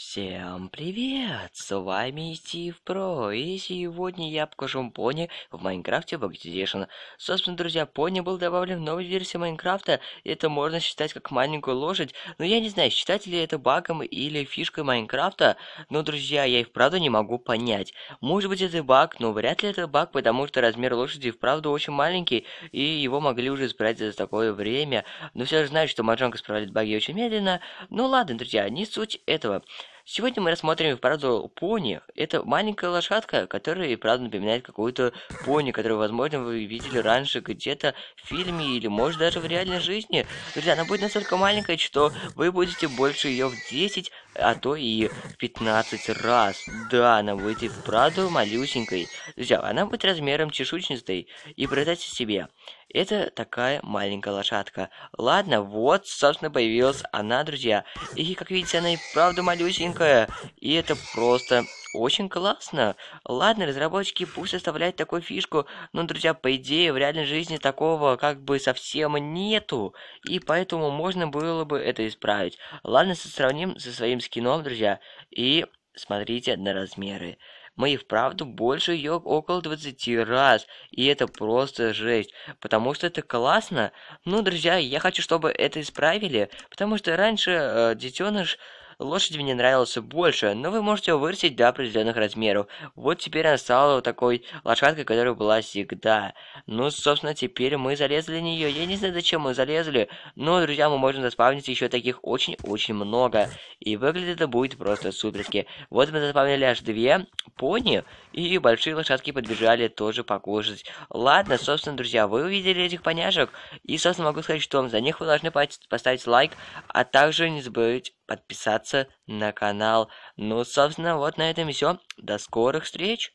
Всем привет! С вами Стив Про, и сегодня я покажу пони в Майнкрафте Bucket Edition. Собственно, друзья, пони был добавлен в новой версии Майнкрафта, это можно считать как маленькую лошадь, но я не знаю, считать ли это багом или фишкой Майнкрафта, но, друзья, я и вправду не могу понять. Может быть это баг, но вряд ли это баг, потому что размер лошади вправду очень маленький, и его могли уже исправить за такое время, но все же знают, что Маджонка исправляет баги очень медленно, ну ладно, друзья, не суть этого. Сегодня мы рассмотрим вправду пони. Это маленькая лошадка, которая и правда напоминает какую-то пони, которую, возможно, вы видели раньше где-то в фильме или, может, даже в реальной жизни. Друзья, она будет настолько маленькая, что вы будете больше ее в 10, а то и в 15 раз. Да, она будет и вправду малюсенькой. Друзья, она будет размером чешуйчатой и продать себе. Это такая маленькая лошадка. Ладно, вот, собственно, появилась она, друзья. И, как видите, она и правда малюсенькая. И это просто очень классно. Ладно, разработчики пусть оставляют такую фишку, но, друзья, по идее, в реальной жизни такого как бы совсем нету, и поэтому можно было бы это исправить. Ладно, сравним со своим скином, друзья, и Смотрите на размеры. Мы и вправду больше ее около 20 раз, и это просто жесть, потому что это классно. Ну, друзья, я хочу, чтобы это исправили, потому что раньше э, детеныш Лошадь мне нравилась больше, но вы можете его вырастить до определенных размеров. Вот теперь она стала вот такой лошадкой, которая была всегда. Ну, собственно, теперь мы залезли на нее. Я не знаю, зачем мы залезли, но, друзья, мы можем заспавнить еще таких очень-очень много. И выглядит это будет просто суперски. Вот мы заспавнили аж две, пони, и большие лошадки подбежали тоже покушать. Ладно, собственно, друзья, вы увидели этих поняшек, и, собственно, могу сказать, что вам за них вы должны поставить лайк, а также не забыть подписаться на канал. Ну, собственно, вот на этом и все. До скорых встреч!